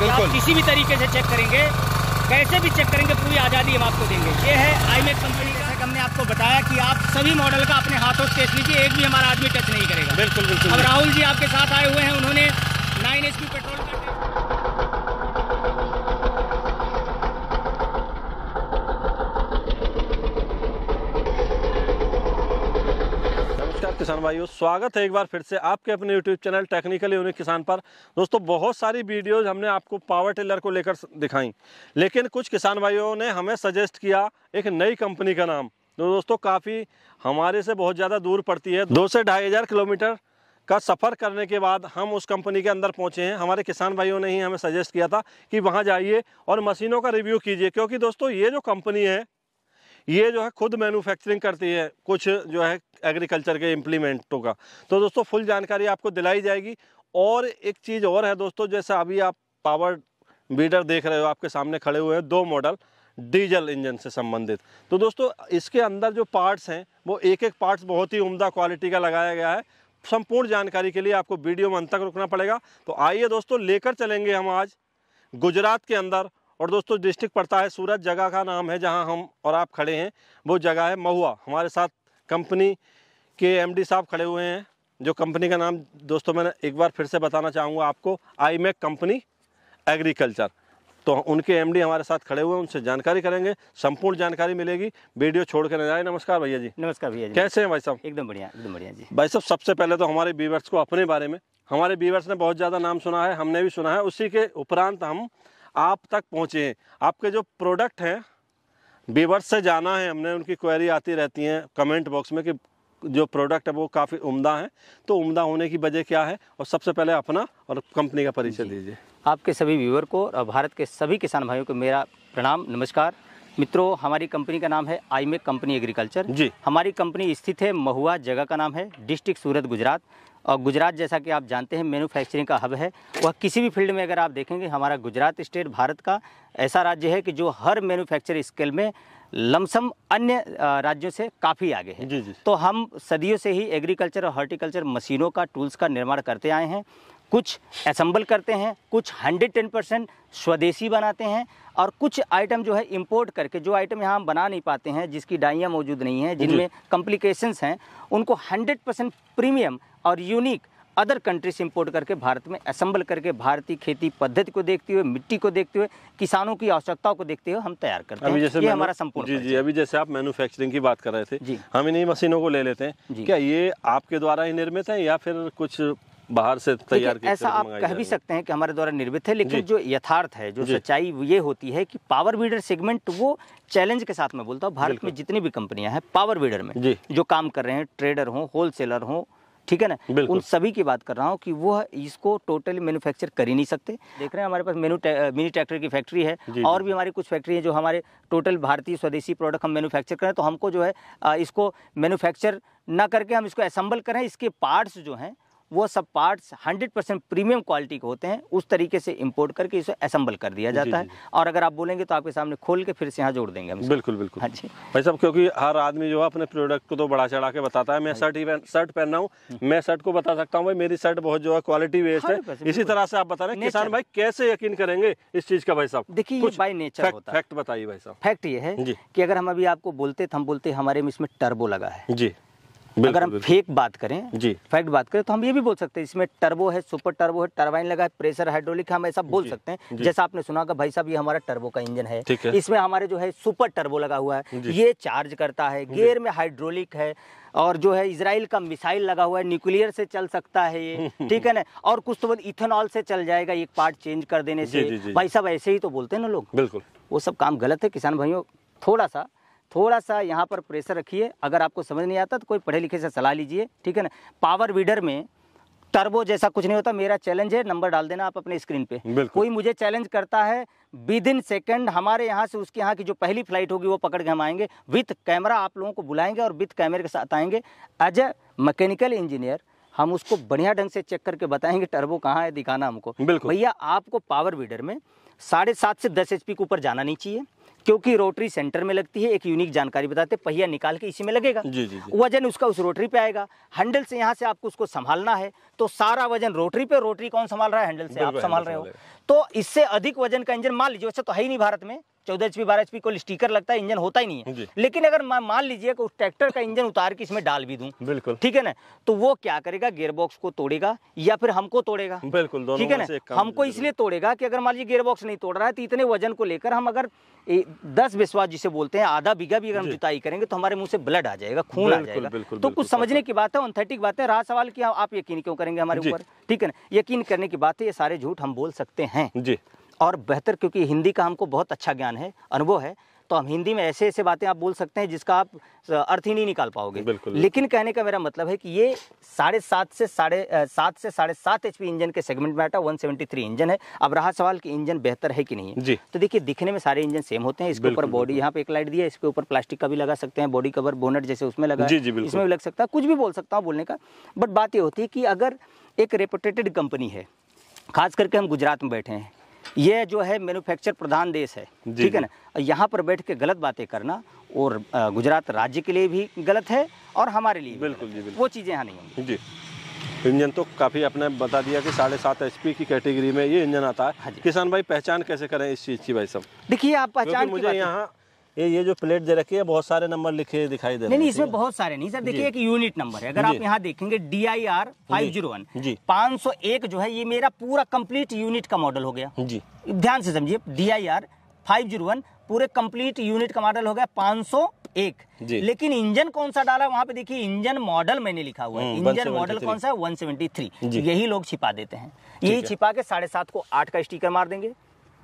बिल्कुल किसी भी तरीके से चेक करेंगे कैसे भी चेक करेंगे पूरी आज़ादी हम आपको देंगे ये है आईमेक कंपनी का हमने आपको बताया कि आप सभी मॉडल का अपने हाथों से टेस्ट लीजिए एक भी हमारा आदमी टच नहीं करेगा बिल्कुल बिल्कुल अब राहुल जी आपके साथ आए हुए हैं उन्होंने नाइन एच पेट्रोल किसान भाइयों स्वागत है एक बार फिर से आपके अपने यूट्यूब चैनल टेक्निकल यूनिक किसान पर दोस्तों बहुत सारी वीडियोज हमने आपको पावर टिलर को लेकर दिखाई लेकिन कुछ किसान भाइयों ने हमें सजेस्ट किया एक नई कंपनी का नाम जो तो दोस्तों काफ़ी हमारे से बहुत ज़्यादा दूर पड़ती है दो से ढाई हज़ार किलोमीटर का सफ़र करने के बाद हम उस कंपनी के अंदर पहुंचे हैं हमारे किसान भाइयों ने ही हमें सजेस्ट किया था कि वहां जाइए और मशीनों का रिव्यू कीजिए क्योंकि दोस्तों ये जो कंपनी है ये जो है खुद मैन्युफैक्चरिंग करती है कुछ जो है एग्रीकल्चर के इम्प्लीमेंटों का तो दोस्तों फुल जानकारी आपको दिलाई जाएगी और एक चीज़ और है दोस्तों जैसा अभी आप पावर बीडर देख रहे हो आपके सामने खड़े हुए हैं दो मॉडल डीजल इंजन से संबंधित तो दोस्तों इसके अंदर जो पार्ट्स हैं वो एक एक पार्ट्स बहुत ही उम्दा क्वालिटी का लगाया गया है संपूर्ण जानकारी के लिए आपको वीडियो में अंत तक रुकना पड़ेगा तो आइए दोस्तों लेकर चलेंगे हम आज गुजरात के अंदर और दोस्तों डिस्ट्रिक्ट पड़ता है सूरत जगह का नाम है जहां हम और आप खड़े हैं वो जगह है महुआ हमारे साथ कंपनी के एमडी साहब खड़े हुए हैं जो कंपनी का नाम दोस्तों मैं एक बार फिर से बताना चाहूँगा आपको आई मैक कंपनी एग्रीकल्चर तो उनके एमडी हमारे साथ खड़े हुए हैं उनसे जानकारी करेंगे संपूर्ण जानकारी मिलेगी वीडियो छोड़ के न जाए नमस्कार भैया जी नमस्कार भैया जी कैसे हैं भाई साहब एकदम बढ़िया एकदम बढ़िया जी भाई साहब सबसे पहले तो हमारे बीवर्स को अपने बारे में हमारे बीवर्स ने बहुत ज़्यादा नाम सुना है हमने भी सुना है उसी के उपरांत हम आप तक पहुँचे हैं आपके जो प्रोडक्ट हैं बीवर्स से जाना है हमने उनकी क्वेरी आती रहती हैं कमेंट बॉक्स में कि जो प्रोडक्ट है वो काफ़ी उम्दा है तो उम्दा होने की वजह क्या है और सबसे पहले अपना और कंपनी का परिचय दीजिए आपके सभी व्यूवर को और भारत के सभी किसान भाइयों को मेरा प्रणाम नमस्कार मित्रों हमारी कंपनी का नाम है आईमेक कंपनी एग्रीकल्चर जी हमारी कंपनी स्थित है महुआ जगह का नाम है डिस्ट्रिक्ट सूरत गुजरात और गुजरात जैसा कि आप जानते हैं मैन्युफैक्चरिंग का हब है वह किसी भी फील्ड में अगर आप देखेंगे हमारा गुजरात स्टेट भारत का ऐसा राज्य है कि जो हर मैनुफैक्चर स्केल में लमसम अन्य राज्यों से काफ़ी आगे है जी जी तो हम सदियों से ही एग्रीकल्चर और हॉर्टिकल्चर मशीनों का टूल्स का निर्माण करते आए हैं कुछ असम्बल करते हैं कुछ 110 परसेंट स्वदेशी बनाते हैं और कुछ आइटम जो है इंपोर्ट करके जो आइटम यहाँ हम बना नहीं पाते हैं जिसकी डाइयाँ मौजूद नहीं हैं जिनमें कॉम्प्लिकेशंस हैं उनको 100 परसेंट प्रीमियम और unique other countries import import करके भारत में असम्बल करके भारतीय खेती पद्धति को देखते हुए मिट्टी को देखते हुए किसानों की आवश्यकताओं को देखते हुए हम तैयार करते हैं जैसे ये हमारा संपूर्ण जी जी अभी जैसे आप मैन्युफैक्चरिंग की बात कर रहे थे हम इन्हीं मशीनों को ले लेते हैं क्या ये आपके द्वारा ही निर्मित है या फिर कुछ बाहर से तैयार ऐसा आप कह भी सकते हैं कि हमारे द्वारा निर्मित है लेकिन जो यथार्थ है जो सच्चाई ये होती है कि पावर वीडर सेगमेंट वो चैलेंज के साथ मैं बोलता हूँ भारत में जितनी भी कंपनियां हैं पावर वीडर में जो काम कर रहे हैं ट्रेडर हों होलसेलर हों ठीक है ना उन सभी की बात कर रहा हूँ कि वो इसको टोटली मैन्युफैक्चर कर ही नहीं सकते देख रहे हैं हमारे पास मेनू मिनी ट्रैक्टर की फैक्ट्री है और भी हमारी कुछ फैक्ट्री है जो हमारे टोटल भारतीय स्वदेशी प्रोडक्ट हम मैन्युफैक्चर करें तो हमको जो है इसको मैन्युफैक्चर ना करके हम इसको असम्बल करें इसके पार्ट्स जो हैं वो सब पार्ट्स 100 परसेंट प्रीमियम क्वालिटी के होते हैं उस तरीके से इंपोर्ट करके इसे असेंबल कर दिया जाता जी, है और अगर आप बोलेंगे तो आपके सामने खोल के फिर से यहाँ जोड़ देंगे बिल्कुल बिल्कुल हाँ जी भाई साहब क्योंकि हर आदमी जो है अपने प्रोडक्ट को तो बड़ा चढ़ा के बताता है मैं शर्ट हाँ ही शर्ट पहन रहा हूँ हाँ। मैं शर्ट को बता सकता हूँ भाई मेरी शर्ट बहुत जो है क्वालिटी वेस्ट है इसी तरह से आप बता रहे हैं किसान भाई कैसे यकीन करेंगे इस चीज का भाई साहब देखिए बाई नेचर फैक्ट बताइए भाई साहब फैक्ट ये है की अगर हम अभी आपको बोलते हम बोलते हमारे में इसमें टर्बो लगा है जी अगर हम फेक बात करें जी फैक्ट बात करें तो हम ये भी बोल सकते हैं इसमें टर्बो है सुपर टर्बो है टर्बाइन लगा है प्रेशर हाइड्रोलिक हम ऐसा बोल सकते हैं जैसा आपने सुना भाई साहब ये हमारा टर्बो का इंजन है इसमें हमारे जो है सुपर टर्बो लगा हुआ है ये चार्ज करता है गेयर में हाइड्रोलिक है और जो है इसराइल का मिसाइल लगा हुआ है न्यूक्लियर से चल सकता है ये ठीक है ना और कुछ तो इथेनॉल से चल जाएगा एक पार्ट चेंज कर देने से भाई साहब ऐसे ही तो बोलते हैं ना लोग बिल्कुल वो सब काम गलत है किसान भाइयों थोड़ा सा थोड़ा सा यहाँ पर प्रेशर रखिए अगर आपको समझ नहीं आता तो कोई पढ़े लिखे से सलाह लीजिए ठीक है ना पावर वीडर में टर्बो जैसा कुछ नहीं होता मेरा चैलेंज है नंबर डाल देना आप अपने स्क्रीन पे कोई मुझे चैलेंज करता है विद इन सेकेंड हमारे यहाँ से उसके यहाँ की जो पहली फ्लाइट होगी वो पकड़ के हम आएंगे विथ कैमरा आप लोगों को बुलाएंगे और विथ कैमरे के साथ आएंगे एज अ मैकेनिकल इंजीनियर हम उसको बढ़िया ढंग से चेक करके बताएंगे टर्बो कहाँ है दिखाना हमको भैया आपको पावर वीडर में साढ़े सात से दस एच के ऊपर जाना नहीं चाहिए क्योंकि रोटरी सेंटर में लगती है एक यूनिक जानकारी बताते पहिया निकाल के इसी में लगेगा जी, जी, वजन उसका उस रोटरी पे आएगा हैंडल से यहाँ से आपको उसको संभालना है तो सारा वजन रोटरी पे रोटरी कौन संभाल रहा है हैंडल से आप संभाल रहे हो तो इससे अधिक वजन का इंजन मान लीजिए वैसे तो है ही नहीं भारत में चौदह एचपी बारह एचपी को स्टीकर लगता है इंजन होता ही नहीं है लेकिन अगर मान लीजिए उस ट्रैक्टर का इंजन उतार के इसमें डाल भी दू बिल्कुल ठीक है ना तो वो क्या करेगा गेयरबॉक्स को तोड़ेगा या फिर हमको तोड़ेगा बिल्कुल ठीक है ना हमको इसलिए तोड़ेगा कि अगर मान लीजिए गेयरबॉक्स नहीं तोड़ रहा है तो इतने वजन को लेकर हम अगर दस विश्वास जिसे बोलते हैं आधा बीघा भी अगर हम जुताई करेंगे तो हमारे मुंह से ब्लड आ जाएगा खून आ जाएगा बिल्कुल तो कुछ समझने की बात है ऑनथेटिक बात है रहा सवाल की आप यकीन क्यों करेंगे हमारे ऊपर ठीक है ना यकीन करने की बात है ये सारे झूठ हम बोल सकते हैं जी और बेहतर क्योंकि हिंदी का हमको बहुत अच्छा ज्ञान है अनुभव है तो हम हिंदी में ऐसे ऐसे बातें आप बोल सकते हैं जिसका आप अर्थ ही नहीं निकाल पाओगे बिल्कुल लेकिन कहने का मेरा मतलब है कि ये साढ़े सात से साढ़े सात से साढ़े सात एच इंजन के सेगमेंट में आता वन सेवेंटी थ्री इंजन है अब रहा सवाल कि इंजन बेहतर है कि नहीं है तो देखिए दिखने में सारे इंजन सेम होते हैं इसके ऊपर बॉडी यहाँ पे एक लाइट दिया इसके ऊपर प्लास्टिक का भी लगा सकते हैं बॉडी कवर बोनट जैसे उसमें लगा इसमें भी लग सकता है कुछ भी बोल सकता हूँ बोलने का बट बात ये होती है कि अगर एक रेपुटेटेड कंपनी है खास करके हम गुजरात में बैठे हैं ये जो है मैन्युफैक्चर प्रधान देश है ठीक है ना यहाँ पर बैठ के गलत बातें करना और गुजरात राज्य के लिए भी गलत है और हमारे लिए बिल्कुल जी बिल्कुल वो चीज़ें यहाँ नहीं होंगी जी इंजन तो काफ़ी आपने बता दिया कि साढ़े सात एच की कैटेगरी में ये इंजन आता है हाँ किसान भाई पहचान कैसे करें इस चीज़ की भाई सब देखिए आप पहचान मुझे यहाँ ये ये जो प्लेट दे रखी है बहुत सारे नंबर लिखे दिखाई दे रहे नहीं इसमें बहुत सारे नहीं सर देखिए एक यूनिट नंबर है अगर आप यहाँ देखेंगे D I R five zero one जी पांच सौ एक जो है ये मेरा पूरा कंप्लीट यूनिट का मॉडल हो गया जी ध्यान से समझिए D I R five zero one पूरे कंप्लीट यूनिट का मॉडल हो गया पांच सौ एक लेकिन इंजन कौन सा डाला वहाँ पे देखिए इंजन मॉडल मैंने लिखा हुआ है हम्म, इंजन मॉडल कौन सा है वन सेवेंटी थ्री यही लोग छिपा देते हैं यही छिपा के साढ़े सात को आठ का स्टीकर मार देंगे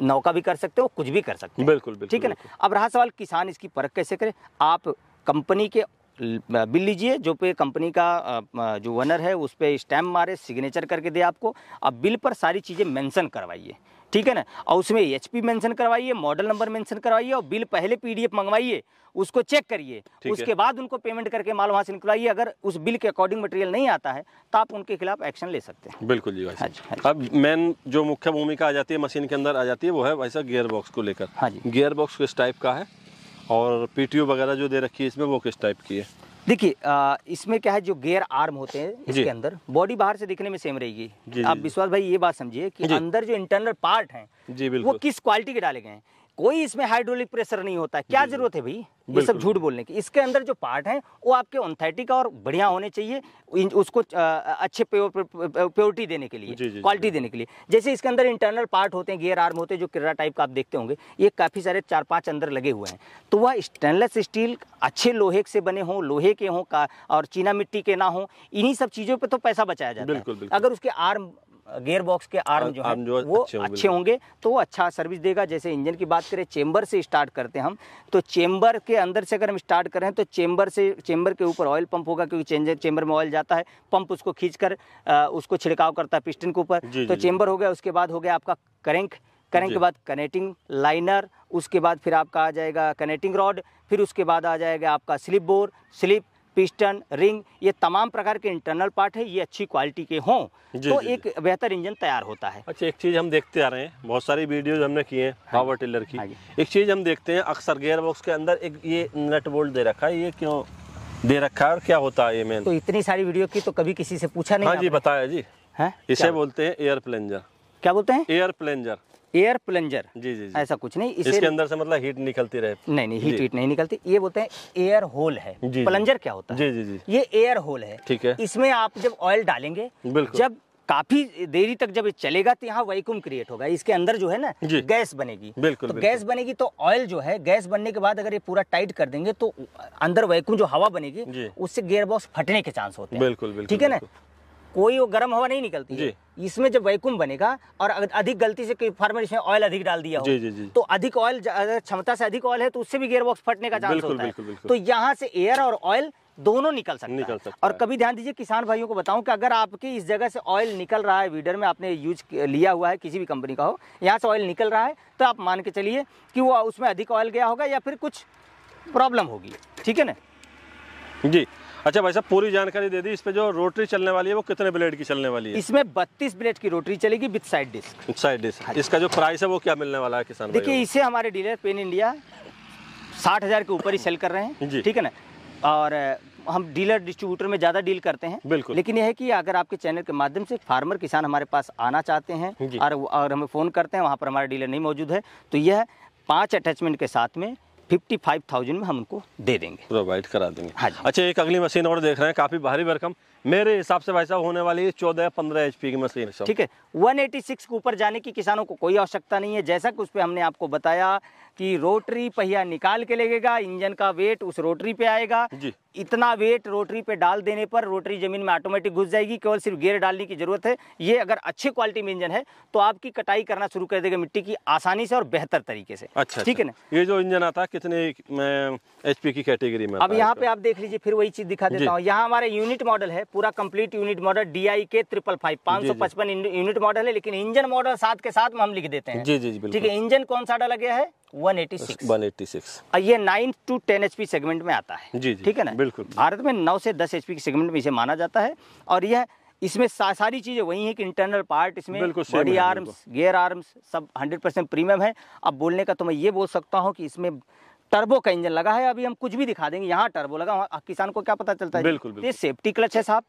नौका भी कर सकते हो कुछ भी कर सकते हो बिल्कुल, ठीक है ना अब रहा सवाल किसान इसकी परख कैसे करे आप कंपनी के बिल लीजिए जो पे कंपनी का जो ओनर है उस पर स्टैम्प मारे सिग्नेचर करके दे आपको अब बिल पर सारी चीज़ें मेंशन करवाइए ठीक है ना और उसमें एच पी मैंसन करवाइए मॉडल नंबर मेंशन करवाइए और बिल पहले पीडीएफ मंगवाइए उसको चेक करिए उसके बाद उनको पेमेंट करके माल वहाँ से निकलवाइए अगर उस बिल के अकॉर्डिंग मटेरियल नहीं आता है तो आप उनके खिलाफ एक्शन ले सकते हैं बिल्कुल जी भाई हाँ हाँ अब मेन जो मुख्य भूमिका आ जाती है मशीन के अंदर आ जाती है वो है वैसा गेयर बॉक्स को लेकर हाँ जी गियर बॉक्स किस टाइप का है और ओ वगैरह जो दे रखी है इसमें वो किस टाइप की है देखिए इसमें क्या है जो गेयर आर्म होते हैं इसके अंदर बॉडी बाहर से दिखने में सेम रहेगी आप विश्वास भाई ये बात समझिए कि अंदर जो इंटरनल पार्ट है वो किस क्वालिटी के डाले गए हैं कोई इसमें हाइड्रोलिक प्रेशर नहीं होता है क्या जरूरत है भाई ये सब झूठ बोलने की इसके अंदर जो पार्ट है वो आपके ऑनथेटिक और बढ़िया होने चाहिए उसको अच्छे प्योरिटी देने के लिए क्वालिटी देने के लिए जैसे इसके अंदर इंटरनल पार्ट होते हैं गियर आर्म होते हैं जो किरा टाइप का आप देखते होंगे ये काफ़ी सारे चार पांच अंदर लगे हुए हैं तो वह स्टेनलेस स्टील अच्छे लोहे से बने हों लोहे के हों और चीना मिट्टी के ना हो इन्हीं सब चीज़ों पर तो पैसा बचाया जाता है अगर उसके आर्म गेयर बॉक्स के आर्म जो है जो वो अच्छे, अच्छे होंगे तो वो अच्छा सर्विस देगा जैसे इंजन की बात करें चेंबर से स्टार्ट करते हैं हम तो चेंबर के अंदर से अगर हम स्टार्ट करें तो चेंबर से चेंबर के ऊपर ऑयल पंप होगा क्योंकि चेंबर में ऑयल जाता है पंप उसको खींच कर उसको छिड़काव करता है पिस्टन के ऊपर तो चेंबर हो गया उसके बाद हो गया आपका करेंक करेंक के बाद कनेक्टिंग लाइनर उसके बाद फिर आपका आ जाएगा कनेक्टिंग रॉड फिर उसके बाद आ जाएगा आपका slip bore slip piston ring ये तमाम प्रकार के इंटरनल पार्ट है ये अच्छी क्वालिटी के हों तो जी, एक बेहतर इंजन तैयार होता है अच्छा एक चीज़ हम देखते आ रहे हैं बहुत सारी वीडियोज हमने किए हैं पावर हाँ टिलर की हाँ एक चीज़ हम देखते हैं अक्सर गेयर बॉक्स के अंदर एक ये नट बोल्ट दे रखा है ये क्यों दे रखा है और क्या होता है ये मैंने तो इतनी सारी वीडियो की तो कभी किसी से पूछा नहीं हाँ जी बताया जी है इसे बोलते हैं एयर प्लेंजर क्या बोलते हैं एयर प्लेंजर एयर प्लंजर जी जी, जी। ऐसा कुछ नहीं इसे इसके अंदर से मतलब हीट निकलती रहे नहीं नहीं हीट हीट नहीं निकलती ये बोलते हैं एयर होल है जी, प्लंजर क्या होता है जी जी जी ये एयर होल है ठीक है इसमें आप जब ऑयल डालेंगे जब काफी देरी तक जब चलेगा तो यहाँ वैक्यूम क्रिएट होगा इसके अंदर जो है ना गैस बनेगी बिल्कुल तो बिल्कुल। गैस बनेगी तो ऑयल जो है गैस बनने के बाद अगर ये पूरा टाइट कर देंगे तो अंदर वैक्यूम जो हवा बनेगी उससे गेयर बॉक्स फटने के चांस होते हैं बिल्कुल बिल्कुल ठीक है ना कोई वो गर्म हवा नहीं निकलती है इसमें जब वैक्यूम बनेगा और अधिक गलती से फॉर्मेशन ऑयल अधिक डाल दिया जी, जी, जी. तो अधिक ऑयल क्षमता से अधिक ऑयल है तो उससे भी गेयरबॉक्स बॉक्स फटने का चांस होता बिल्कुल, है बिल्कुल. तो यहाँ से एयर और ऑयल दोनों निकल सकता निकल सकता और कभी ध्यान दीजिए किसान भाइयों को बताऊं कि अगर आपकी इस जगह से ऑयल निकल रहा है वीडर में आपने यूज लिया हुआ है किसी भी कंपनी का हो यहाँ से ऑयल निकल रहा है तो आप मान के चलिए कि वो उसमें अधिक ऑयल गया होगा या फिर कुछ प्रॉब्लम होगी ठीक है ना जी अच्छा भाई साहब पूरी जानकारी दे दी इस पे जो रोटरी चलने वाली है वो कितने ब्लेड की चलने वाली है इसमें बत्तीस ब्लेड की रोटरी चलेगी with side disc side disc हाँ इसका जो प्राइस है वो क्या मिलने वाला है किसान देखिए इसे हमारे डीलर पेन इंडिया साठ के ऊपर ही सेल कर रहे हैं ठीक है ना और हम डीलर डिस्ट्रीब्यूटर में ज़्यादा डील करते हैं बिल्कुल लेकिन यह है कि अगर आपके चैनल के माध्यम से फार्मर किसान हमारे पास आना चाहते हैं और और हमें फ़ोन करते हैं वहाँ पर हमारा डीलर नहीं मौजूद है तो यह पांच अटैचमेंट के साथ में फिफ्टी फाइव थाउजेंड में हम उनको दे देंगे प्रोवाइड करा देंगे हाँ अच्छा एक अगली मशीन और देख रहे हैं काफ़ी भारी भरकम मेरे हिसाब से भाई साहब होने वाली चौदह पंद्रह एच की मशीन ठीक है वन सिक्स के ऊपर जाने की किसानों को कोई आवश्यकता नहीं है जैसा कि उस पर हमने आपको बताया कि रोटरी पहिया निकाल के लगेगा इंजन का वेट उस रोटरी पे आएगा जी इतना वेट रोटरी पे डाल देने पर रोटरी जमीन में ऑटोमेटिक घुस जाएगी केवल सिर्फ गेयर डालने की जरूरत है ये अगर अच्छे क्वालिटी में इंजन है तो आपकी कटाई करना शुरू कर देगा मिट्टी की आसानी से और बेहतर तरीके से अच्छा ठीक है अच्छा। ना ये जो इंजन आता है कितने एचपी की कैटेगरी में अब यहाँ पे आप देख लीजिए फिर वही चीज दिखा देता हूँ यहाँ हमारे यूनिट मॉडल है पूरा complete unit model D I K triple five पांच सौ पचपन यूनिट मॉडल है लेकिन इंजन मॉडल साथ के साथ में हम लिख देते हैं जी जी ठीक है इंजन कौन सा डाला गया है 186 186 और ये 9 टू 10 एचपी सेगमेंट में आता है जी ठीक है ना बिल्कुल भारत में 9 से 10 एचपी के सेगमेंट में इसे माना जाता है और यह इसमें सा, सारी चीजें वही है कि इंटरनल पार्ट इसमें बॉडी आर्म्स गियर आर्म्स सब 100 परसेंट प्रीमियम है अब बोलने का तो मैं ये बोल सकता हूँ कि इसमें टर्बो का इंजन लगा है अभी हम कुछ भी दिखा देंगे यहाँ टर्बो लगा किसान को क्या पता चलता है बिल्कुल, बिल्कुल। ये सेफ्टी क्लच है साहब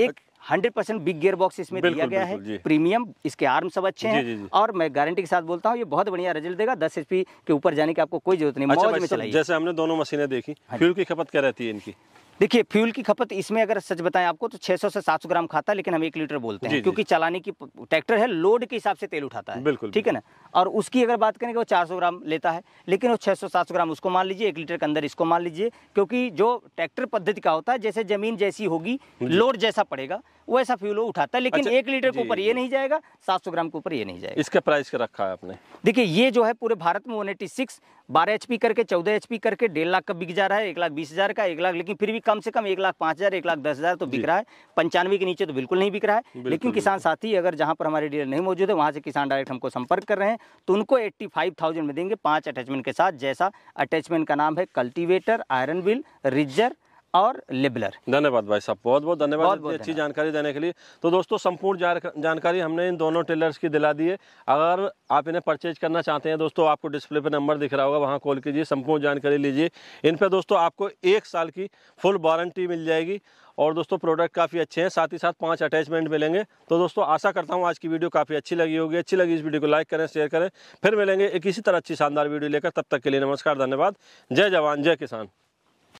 एक hundred percent big gear box इसमें दिया गया है प्रीमियम इसके आर्म सब अच्छे हैं और मैं गारंटी के साथ बोलता हूँ ये बहुत बढ़िया रिजल्ट देगा दस एच के ऊपर जाने की आपको कोई जरूरत नहीं अच्छा, मौज में चलाइए जैसे हमने दोनों मशीनें देखी फ्यूल हाँ की खपत क्या रहती है इनकी देखिए फ्यूल की खपत इसमें अगर सच बताएं आपको तो 600 से 700 ग्राम खाता है लेकिन हम एक लीटर बोलते हैं क्योंकि चलाने की ट्रैक्टर है लोड के हिसाब से तेल उठाता है बिल्कुल ठीक है ना और उसकी अगर बात करें कि वो 400 ग्राम लेता है लेकिन वो 600 700 ग्राम उसको मान लीजिए एक लीटर के अंदर इसको मान लीजिए क्योंकि जो ट्रैक्टर पद्धति का होता है जैसे जमीन जैसी होगी लोड जैसा पड़ेगा वैसा फ्यूल वो उठाता है लेकिन अच्छा, एक लीटर के ऊपर ये नहीं जाएगा सात सौ ग्राम के ऊपर ये नहीं जाएगा इसका प्राइस क्या रखा है आपने देखिए ये जो है पूरे भारत में वन एटी सिक्स बारह एच करके चौदह एच करके डेढ़ लाख का बिक जा रहा है एक लाख बीस हजार का एक लाख लेकिन फिर भी कम से कम एक लाख पांच हजार एक लाख दस हजार तो बिक रहा है पंचानवे के नीचे तो बिल्कुल नहीं बिक रहा है लेकिन किसान साथी अगर जहां पर हमारे डीलर नहीं मौजूद है वहां से किसान डायरेक्ट हमको संपर्क कर रहे हैं तो उनको एट्टी फाइव थाउजेंड में देंगे पांच अटैचमेंट के साथ जैसा अटैचमेंट का नाम है कल्टीवेटर आयरन बिल रिजर और लिबलर धन्यवाद भाई साहब बहुत बहुत धन्यवाद बहुत अच्छी जानकारी देने के लिए तो दोस्तों संपूर्ण जानकारी हमने इन दोनों टेलर्स की दिला दी है अगर आप इन्हें परचेज करना चाहते हैं दोस्तों आपको डिस्प्ले पर नंबर दिख रहा होगा वहाँ कॉल कीजिए संपूर्ण जानकारी लीजिए इन पर दोस्तों आपको एक साल की फुल वारंटी मिल जाएगी और दोस्तों प्रोडक्ट काफ़ी अच्छे हैं साथ ही साथ पांच अटैचमेंट मिलेंगे तो दोस्तों आशा करता हूँ आज की वीडियो काफ़ी अच्छी लगी होगी अच्छी लगी इस वीडियो को लाइक करें शेयर करें फिर मिलेंगे एक इसी तरह अच्छी शानदार वीडियो लेकर तब तक के लिए नमस्कार धन्यवाद जय जवान जय किसान